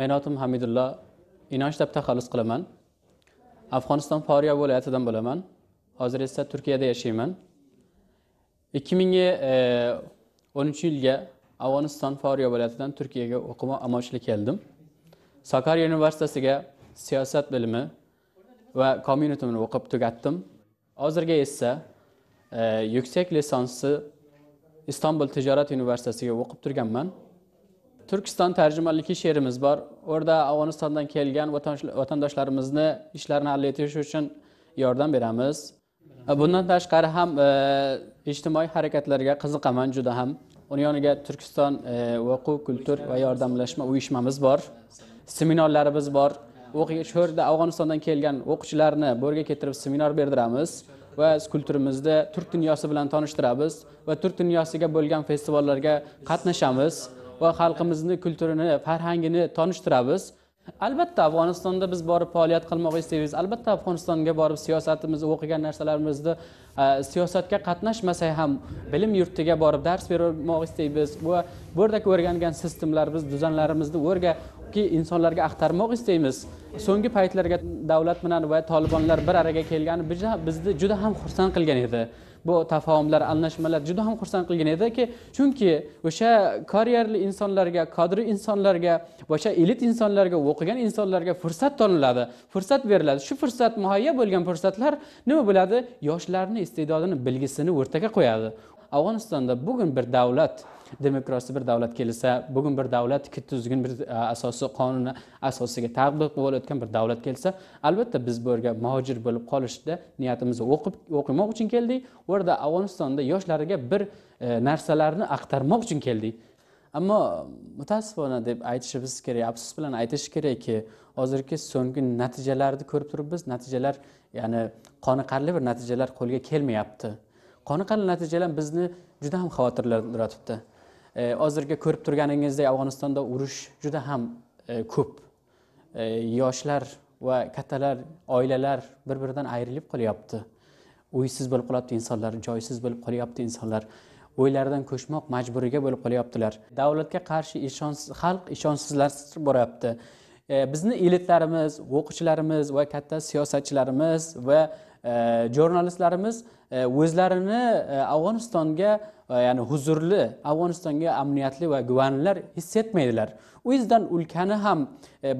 meni otim hamidulla inonch deb taxallus qilaman afg'oniston foriya viloyatidan bo'laman hozir esa turkiyada yashayman ikki ming e, o'ninchi yilga afg'oniston foriya viloyatidan turkiyaga o'qima amaçli keldim sakarya universitetiga siyosat bilimi va kommunitimni o'qib tugatdim hozirga esa e, yuksak lisansni istanbul tijorat universitetiga o'qib turganman turkiston tarjimonlikli she'rimiz bor orada afg'onistondan kelgan vatandoshlarimizni ishlarini hal etish uchun yordam beramiz bundan tashqari ham e, ijtimoiy harakatlarga qiziqaman juda ham uni yoniga turkiston e, o'quv kultur va yordamlashma uyushmamiz bor seminarlarimiz bor shu yerda afg'onistondan kelgan o'quvchilarni bo'rga keltirib seminar berdiramiz va kulturimizni turk dunyosi bilan tanishtiramiz va turk dunyosiga bo'lgan festivallarga qatnashamiz va xalqimizni kulturini farhangini tanishtiramiz albatta afg'onistonda biz borib faoliyat qilmoq istaymiz albatta afg'onistonga borib siyosatimizni o'qigan narsalarimizni e, siyosatga qatnashmasak ham bilim yurtiga borib dars bermoq istaymiz va bu yerdagi o'rgangan sistemlarimiz düzenlarimizni o'rga insonlarga axtarmoq istaymiz so'nggi paytlarga davlat bilan va tolibonlar bir araga kelgani bizni juda ham xursand qilgan edi bu tafahumlar almashmalar juda ham xursand qilgan ediki chunki o'sha karyerli insonlarga qadri insonlarga o'sha elit insonlarga o'qigan insonlarga fursat toliladi fursat beriladi shu fursat muhayyo bo'lgan fursatlar nima bo'ladi yoshlarni iste'dodini bilgisini o'rtaga qo'yadi afg'onistonda bugun bir davlat demokratiya bir davlat kelsa bugun bir davlat tuzgun bir e, asosi qonuni asosiga tadbiq bo'layotgan bir davlat kelsa albatta biz bu yerga muhojir bo'lib qolishda niyatimizni o'qib o'qimoq uchun keldik u yerda afg'onistonda yoshlarga bir e, narsalarni aqtarmoq uchun keldik ammo mutaassifona deb aytishimiz kerak afsus bilan aytish kerakki hozirgi so'nggi natijalarni ko'rib turibmiz natijalar ya'ni qoniqarli bir natijalar qo'lga kelmayapti qoniqarli natijalar bizni juda ham xavotirlantiryapti e, hozirgi e, ko'rib turganingizdek afg'onistonda urush juda ham e, ko'p e, yoshlar va kattalar oilalar bir biridan ayrilib qolyapti uysiz bo'lib qolyapti insonlar joysiz bo'lib qolyapti insonlar o'ylaridan ko'chmoq majburiga bo'lib qolyaptilar davlatga qarshi ishonch xalq ishonchsizlashib boryapti E, bizni elitlarimiz o'quvchilarimiz va katta siyosatchilarimiz va e, jurnalistlarimiz e, o'zlarini afg'onistonga ya'ni huzurli afg'onistonga amniyatli va guvanlilar his etmaydilar u yuzdan ulkani ham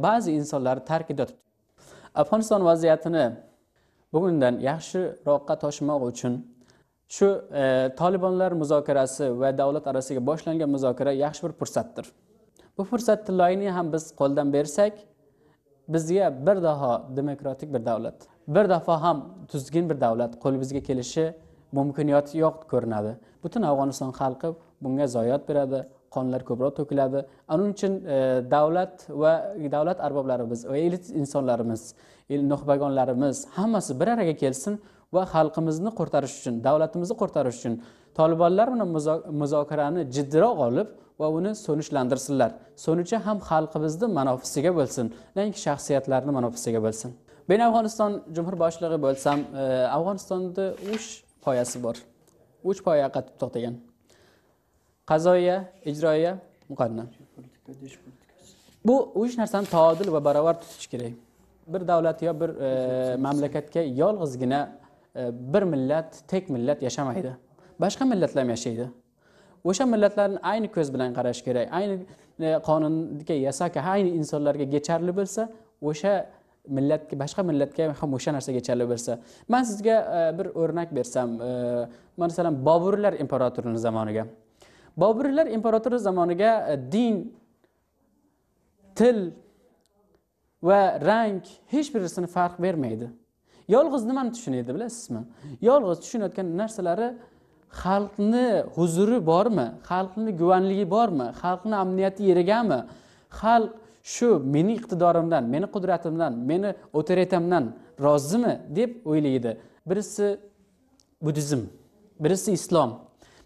ba'zi insonlar tark etyotibdi afg'oniston vaziyatini bugundan yaxshiroqqa toshmoq uchun shu e, tolibonlar muzokarasi va davlat orasiga boshlangan muzokara yaxshi bir fursatdir bu fursat tilloyini ham biz qo'ldan bersak bizga bir daho demokratik bir davlat bir daho ham tuzgin bir davlat qo'limizga kelishi mumkiniyati yo'q ko'rinadi butun afg'oniston xalqi bunga zoyat beradi qonlar ko'proq to'kiladi aning uchun e, davlat va davlat arboblarimiz va elit insonlarimiz nuhbagonlarimiz hammasi bir araga kelsin va xalqimizni qurtarish uchun davlatimizni qurtarish uchun tolibonlar bilan muzokarani jiddiroq olib va uni so'nishlantirsinlar so'nichi ham xalqimizni manofisiga bo'lsin nainki shaxsiyatlarni manofisiga bo'lsin men afg'oniston jumhur boshlig'i bo'lsam e, afg'onistonda uch poyasi bor uch poya qatib to'xtagan qazoya ijroiya muqarna bu uch narsani tadil va barobar tutish kerak bir davlat yo bir e, mamlakatga yolg'izgina e, bir millat tek millat yashamaydi boshqa millatlar ham yashaydi o'sha millatlarni ayni ko'z bilan qarash kerak ayni e, qonunga yasaka ayni insonlarga yecharli bo'lsa o'sha millatga boshqa millatga ham o'sha narsa yecharli bo'lsa man sizga e, bir o'rnak bersam e, masalan boburlar imperatorini zamoniga boburlar imperatori zamoniga din til va rang hech birisini farq bermaydi yolg'iz nimani tushunadi bilasizmi yolg'iz tushunayotgan narsalari xalqni huzuri bormi xalqni guvanligi bormi xalqni amniyati yerigami xalq shu meni iqtidorimdan meni qudratimdan meni autoritetimdan rozimi deb o'ylaydi birisi buddizm birisi islom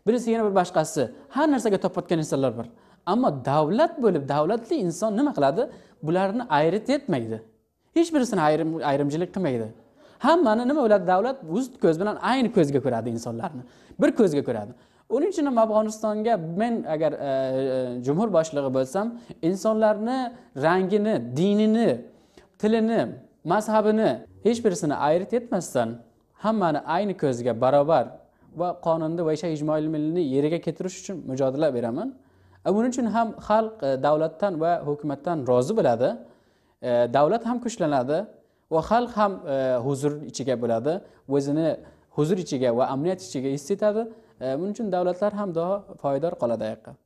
birisi yana bir boshqasi har narsaga topayotgan insonlar bor ammo davlat bo'lib davlatli inson nima qiladi bularni ayrit etmaydi hech birisini ayrim ayrimchilik qilmaydi hammani nima bo'ladi davlat o'z ko'z bilan ayni ko'zga ko'radi insonlarni bir ko'zga ko'radi uning uchun ham afg'onistonga men agar e, e, jumhur boshlig'i bo'lsam insonlarni rangini dinini tilini mazhabini hech birisini ayrit etmasdan hammani ayni ko'zga barobar va qonunni va isha millini yeriga keltirish uchun mujodala beraman e, buning uchun ham xalq davlatdan va hukumatdan rozi bo'ladi davlat ham kuchlanadi va xalq ham e, huzur ichiga bo'ladi o'zini huzur ichiga va amniyat ichiga his etadi e, buning uchun davlatlar ham daha foydor qoladi u